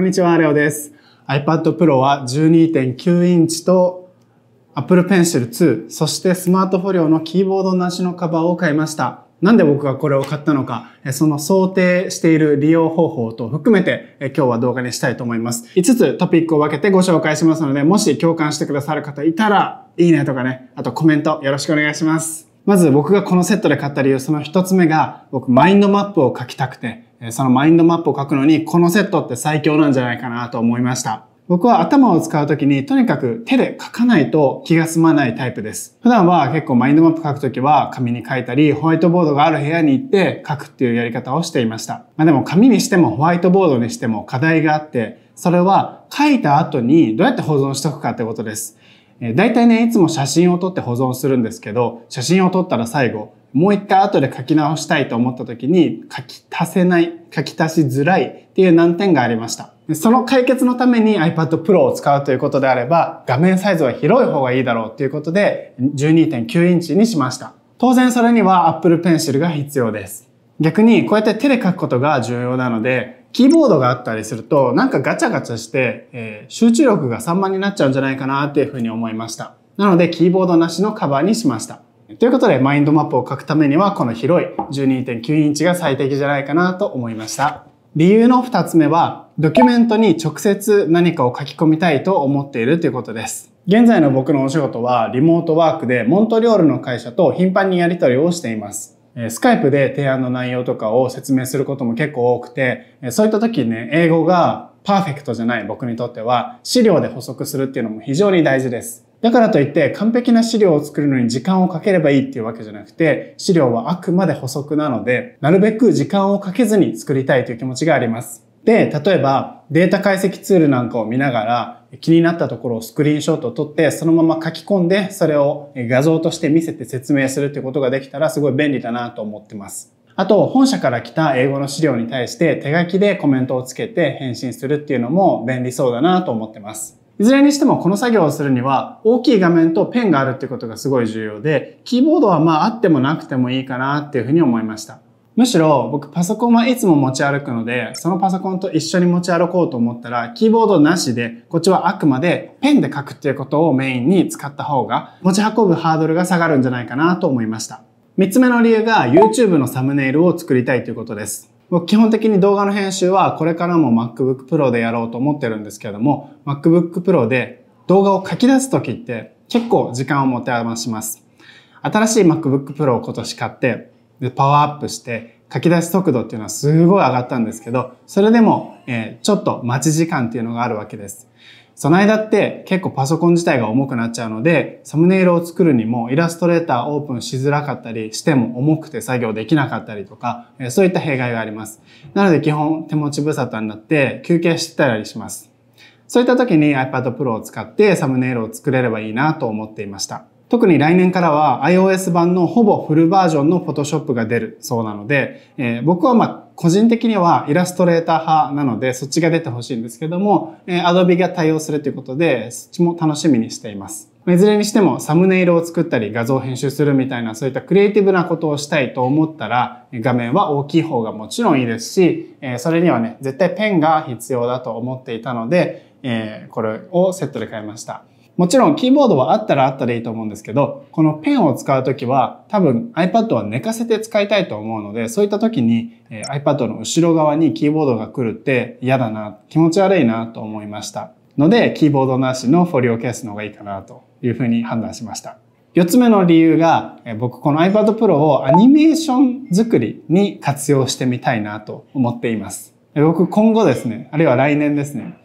こんにちは、レオです。iPad Pro は12.9インチと Apple Pencil 2、そしてスマートフォリオのキーボードなしのカバーを買いました。なんで僕がこれを買ったのか、その想定している利用方法と含めて今日は動画にしたいと思います。5つトピックを分けてご紹介しますので、もし共感してくださる方いたら、いいねとかね、あとコメントよろしくお願いします。まず僕がこのセットで買った理由、その一つ目が、僕マインドマップを書きたくて、そのマインドマップを書くのに、このセットって最強なんじゃないかなと思いました。僕は頭を使うときにとにかく手で書かないと気が済まないタイプです。普段は結構マインドマップ書くときは紙に書いたりホワイトボードがある部屋に行って書くっていうやり方をしていました。まあでも紙にしてもホワイトボードにしても課題があってそれは書いた後にどうやって保存しとくかってことです。え大体ね、いつも写真を撮って保存するんですけど、写真を撮ったら最後、もう一回後で書き直したいと思った時に書き足せない、書き足しづらいっていう難点がありました。その解決のために iPad Pro を使うということであれば画面サイズは広い方がいいだろうということで12.9インチにしました。当然それには Apple Pencil が必要です。逆にこうやって手で書くことが重要なのでキーボードがあったりするとなんかガチャガチャして、えー、集中力が散漫になっちゃうんじゃないかなっていうふうに思いました。なのでキーボードなしのカバーにしました。ということで、マインドマップを書くためには、この広い12.9インチが最適じゃないかなと思いました。理由の2つ目は、ドキュメントに直接何かを書き込みたいと思っているということです。現在の僕のお仕事は、リモートワークでモントリオールの会社と頻繁にやり取りをしています。スカイプで提案の内容とかを説明することも結構多くて、そういった時にね、英語がパーフェクトじゃない僕にとっては、資料で補足するっていうのも非常に大事です。だからといって完璧な資料を作るのに時間をかければいいっていうわけじゃなくて、資料はあくまで補足なので、なるべく時間をかけずに作りたいという気持ちがあります。で、例えばデータ解析ツールなんかを見ながら気になったところをスクリーンショットを撮ってそのまま書き込んでそれを画像として見せて説明するってことができたらすごい便利だなと思ってます。あと、本社から来た英語の資料に対して手書きでコメントをつけて返信するっていうのも便利そうだなと思ってます。いずれにしてもこの作業をするには大きい画面とペンがあるってことがすごい重要で、キーボードはまああってもなくてもいいかなっていうふうに思いました。むしろ僕パソコンはいつも持ち歩くので、そのパソコンと一緒に持ち歩こうと思ったら、キーボードなしで、こっちはあくまでペンで書くっていうことをメインに使った方が、持ち運ぶハードルが下がるんじゃないかなと思いました。3つ目の理由が YouTube のサムネイルを作りたいということです。もう基本的に動画の編集はこれからも MacBook Pro でやろうと思ってるんですけども、MacBook Pro で動画を書き出すときって結構時間を持て余します。新しい MacBook Pro を今年買って、で、パワーアップして、書き出し速度っていうのはすごい上がったんですけど、それでも、えー、ちょっと待ち時間っていうのがあるわけです。その間って結構パソコン自体が重くなっちゃうので、サムネイルを作るにもイラストレーターオープンしづらかったりしても重くて作業できなかったりとか、そういった弊害があります。なので基本手持ち無沙汰になって休憩してたりします。そういった時に iPad Pro を使ってサムネイルを作れればいいなと思っていました。特に来年からは iOS 版のほぼフルバージョンの Photoshop が出るそうなので、えー、僕はまあ個人的にはイラストレーター派なのでそっちが出てほしいんですけども、えー、Adobe が対応するということでそっちも楽しみにしています。いずれにしてもサムネイルを作ったり画像編集するみたいなそういったクリエイティブなことをしたいと思ったら画面は大きい方がもちろんいいですし、えー、それにはね絶対ペンが必要だと思っていたので、えー、これをセットで買いました。もちろんキーボードはあったらあったでいいと思うんですけど、このペンを使うときは多分 iPad は寝かせて使いたいと思うので、そういったときに iPad の後ろ側にキーボードが来るって嫌だな、気持ち悪いなと思いました。ので、キーボードなしのフォリオケースの方がいいかなというふうに判断しました。4つ目の理由が、僕この iPad Pro をアニメーション作りに活用してみたいなと思っています。僕今後ですね、あるいは来年ですね、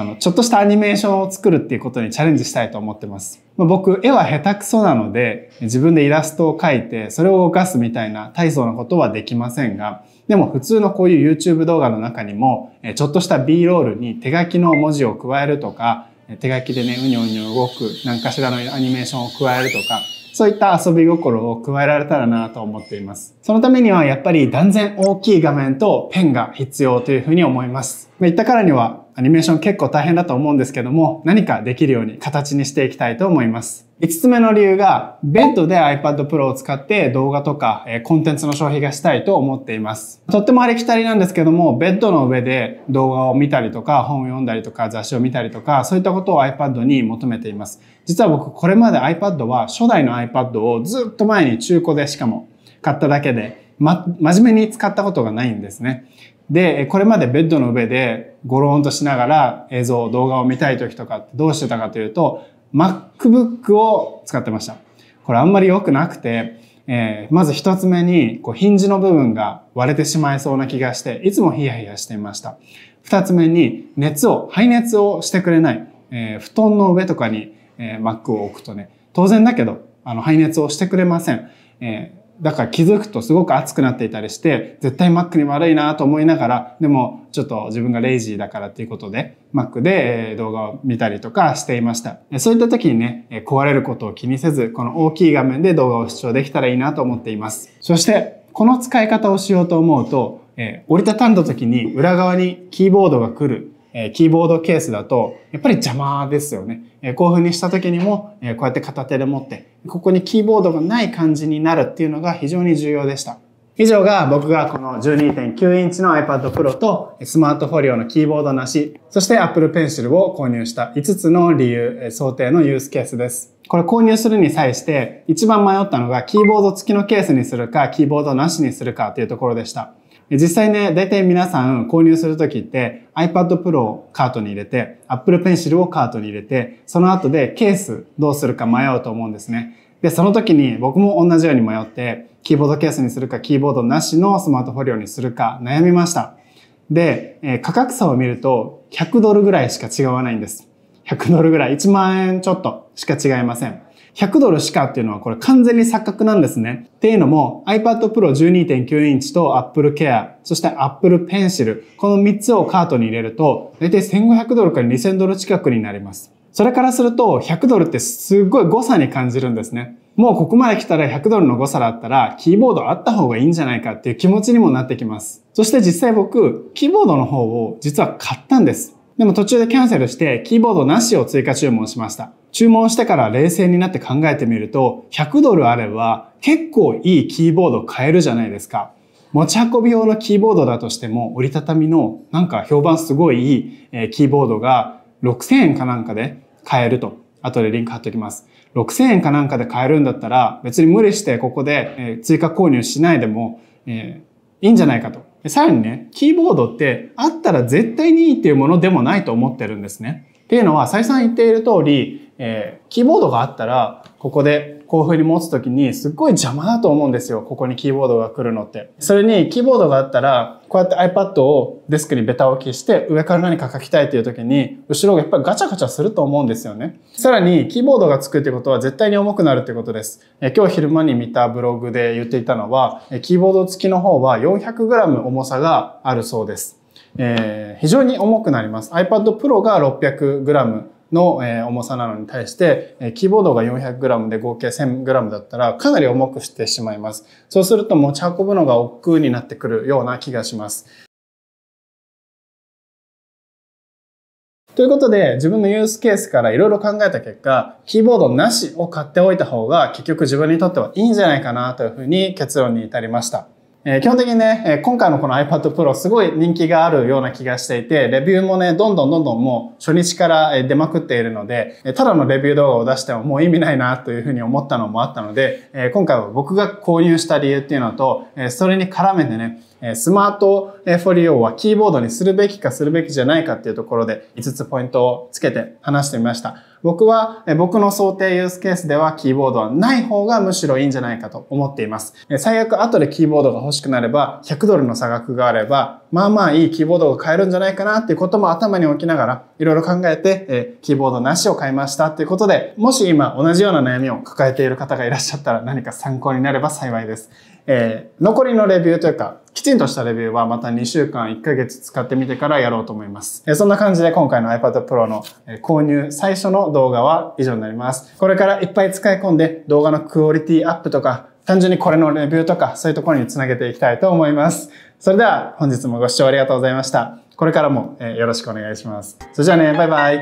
あの、ちょっとしたアニメーションを作るっていうことにチャレンジしたいと思ってます。まあ、僕、絵は下手くそなので、自分でイラストを描いて、それを動かすみたいな大層なことはできませんが、でも普通のこういう YouTube 動画の中にも、ちょっとした B ロールに手書きの文字を加えるとか、手書きでね、うにょうにょ動く、何かしらのアニメーションを加えるとか、そういった遊び心を加えられたらなと思っています。そのためにはやっぱり断然大きい画面とペンが必要というふうに思います。ま言ったからにはアニメーション結構大変だと思うんですけども、何かできるように形にしていきたいと思います。5つ目の理由が、ベッドで iPad Pro を使って動画とかコンテンツの消費がしたいと思っています。とってもありきたりなんですけども、ベッドの上で動画を見たりとか、本を読んだりとか、雑誌を見たりとか、そういったことを iPad に求めています。実は僕、これまで iPad は、初代の iPad をずっと前に中古でしかも買っただけで、ま、真面目に使ったことがないんですね。で、これまでベッドの上でゴローンとしながら映像、動画を見たい時とかってどうしてたかというと、MacBook を使ってました。これあんまり良くなくて、えー、まず一つ目にこうヒンジの部分が割れてしまいそうな気がして、いつもヒヤヒヤしていました。二つ目に熱を、排熱をしてくれない、えー、布団の上とかに、えー、Mac を置くとね、当然だけど、あの排熱をしてくれません。えーだから気づくとすごく熱くなっていたりして、絶対 Mac に悪いなと思いながら、でもちょっと自分がレイジーだからっていうことで、Mac で動画を見たりとかしていました。そういった時にね、壊れることを気にせず、この大きい画面で動画を視聴できたらいいなと思っています。そして、この使い方をしようと思うと、折りたたんだ時に裏側にキーボードが来るえキーボードケースだと、やっぱり邪魔ですよね。えこういう風にした時にも、えこうやって片手で持って、ここにキーボードがない感じになるっていうのが非常に重要でした。以上が僕がこの12.9インチの iPad Pro とスマートフォリオのキーボードなし、そして Apple Pencil を購入した5つの理由、想定のユースケースです。これ購入するに際して一番迷ったのがキーボード付きのケースにするかキーボードなしにするかというところでした。実際ね、大体皆さん購入するときって iPad Pro をカートに入れて、Apple Pencil をカートに入れて、その後でケースどうするか迷うと思うんですね。で、その時に僕も同じように迷って、キーボードケースにするか、キーボードなしのスマートフォリオにするか悩みました。で、えー、価格差を見ると100ドルぐらいしか違わないんです。100ドルぐらい、1万円ちょっとしか違いません。100ドルしかっていうのはこれ完全に錯覚なんですね。っていうのも iPad Pro 12.9インチと Apple Care、そして Apple Pencil、この3つをカートに入れると、大体1500ドルから2000ドル近くになります。それからすると100ドルってすっごい誤差に感じるんですね。もうここまで来たら100ドルの誤差だったらキーボードあった方がいいんじゃないかっていう気持ちにもなってきます。そして実際僕、キーボードの方を実は買ったんです。でも途中でキャンセルしてキーボードなしを追加注文しました。注文してから冷静になって考えてみると、100ドルあれば結構いいキーボード買えるじゃないですか。持ち運び用のキーボードだとしても、折りたたみのなんか評判すごいいいキーボードが6000円かなんかで買えると。後でリンク貼っておきます。6000円かなんかで買えるんだったら、別に無理してここで追加購入しないでも、いいんじゃないかと。さらにね、キーボードってあったら絶対にいいっていうものでもないと思ってるんですね。っていうのは、再三言っている通り、えー、キーボードがあったら、ここでこういう風に持つ時にすっごい邪魔だと思うんですよ。ここにキーボードが来るのって。それにキーボードがあったら、こうやって iPad をデスクにベタ置きして上から何か書きたいという時に、後ろがやっぱりガチャガチャすると思うんですよね。さらにキーボードがつくってことは絶対に重くなるってことです。え今日昼間に見たブログで言っていたのは、キーボード付きの方は 400g 重さがあるそうです。えー、非常に重くなります。iPad Pro が 600g。の、重さなのに対して、キーボードが 400g で合計 1000g だったらかなり重くしてしまいます。そうすると持ち運ぶのが億劫になってくるような気がします。ということで、自分のユースケースからいろいろ考えた結果、キーボードなしを買っておいた方が結局自分にとってはいいんじゃないかなというふうに結論に至りました。え基本的にね、え今回のこの iPad Pro すごい人気があるような気がしていて、レビューもね、どんどんどんどんもう初日から出まくっているので、ただのレビュー動画を出してももう意味ないなというふうに思ったのもあったので、え今回は僕が購入した理由っていうのと、えそれに絡めてね、スマートフォリオはキーボードにするべきかするべきじゃないかっていうところで5つポイントをつけて話してみました。僕は、僕の想定ユースケースではキーボードはない方がむしろいいんじゃないかと思っています。最悪後でキーボードが欲しくなれば、100ドルの差額があれば、まあまあいいキーボードが買えるんじゃないかなっていうことも頭に置きながら、いろいろ考えて、えキーボードなしを買いましたっていうことで、もし今同じような悩みを抱えている方がいらっしゃったら何か参考になれば幸いです。えー、残りのレビューというか、きちんとしたレビューはまた2週間、1ヶ月使ってみてからやろうと思います。えー、そんな感じで今回の iPad Pro の購入最初の動画は以上になります。これからいっぱい使い込んで動画のクオリティアップとか、単純にこれのレビューとか、そういうところにつなげていきたいと思います。それでは本日もご視聴ありがとうございました。これからもよろしくお願いします。それじゃあね、バイバイ。